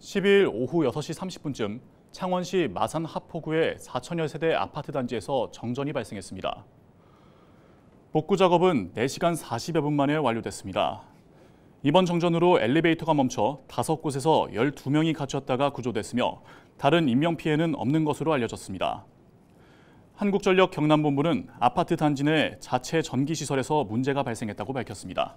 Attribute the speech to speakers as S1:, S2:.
S1: 12일 오후 6시 30분쯤 창원시 마산 하포구의 4천여 세대 아파트 단지에서 정전이 발생했습니다. 복구 작업은 4시간 40여 분 만에 완료됐습니다. 이번 정전으로 엘리베이터가 멈춰 5곳에서 12명이 갇혔다가 구조됐으며 다른 인명피해는 없는 것으로 알려졌습니다. 한국전력 경남본부는 아파트 단지 내 자체 전기시설에서 문제가 발생했다고 밝혔습니다.